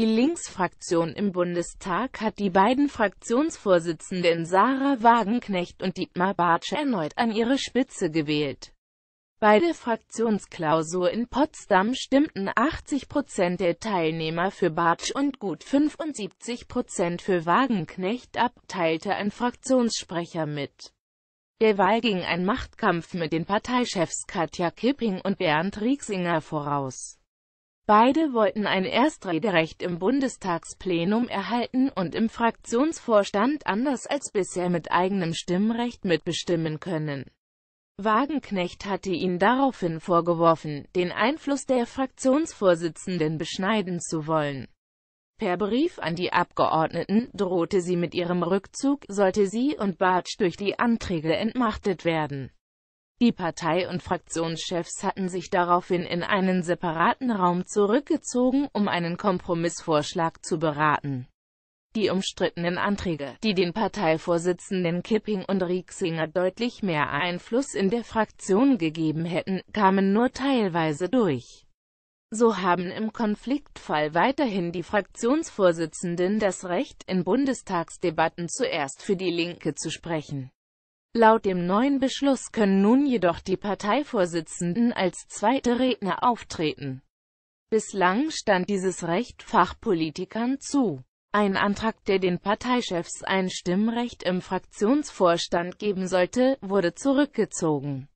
Die Linksfraktion im Bundestag hat die beiden Fraktionsvorsitzenden Sarah Wagenknecht und Dietmar Bartsch erneut an ihre Spitze gewählt. Bei der Fraktionsklausur in Potsdam stimmten 80 Prozent der Teilnehmer für Bartsch und gut 75 Prozent für Wagenknecht ab, teilte ein Fraktionssprecher mit. Der Wahl ging ein Machtkampf mit den Parteichefs Katja Kipping und Bernd Rieksinger voraus. Beide wollten ein Erstrederecht im Bundestagsplenum erhalten und im Fraktionsvorstand anders als bisher mit eigenem Stimmrecht mitbestimmen können. Wagenknecht hatte ihm daraufhin vorgeworfen, den Einfluss der Fraktionsvorsitzenden beschneiden zu wollen. Per Brief an die Abgeordneten drohte sie mit ihrem Rückzug, sollte sie und Bartsch durch die Anträge entmachtet werden. Die Partei- und Fraktionschefs hatten sich daraufhin in einen separaten Raum zurückgezogen, um einen Kompromissvorschlag zu beraten. Die umstrittenen Anträge, die den Parteivorsitzenden Kipping und Rieksinger deutlich mehr Einfluss in der Fraktion gegeben hätten, kamen nur teilweise durch. So haben im Konfliktfall weiterhin die Fraktionsvorsitzenden das Recht, in Bundestagsdebatten zuerst für die Linke zu sprechen. Laut dem neuen Beschluss können nun jedoch die Parteivorsitzenden als zweite Redner auftreten. Bislang stand dieses Recht Fachpolitikern zu. Ein Antrag, der den Parteichefs ein Stimmrecht im Fraktionsvorstand geben sollte, wurde zurückgezogen.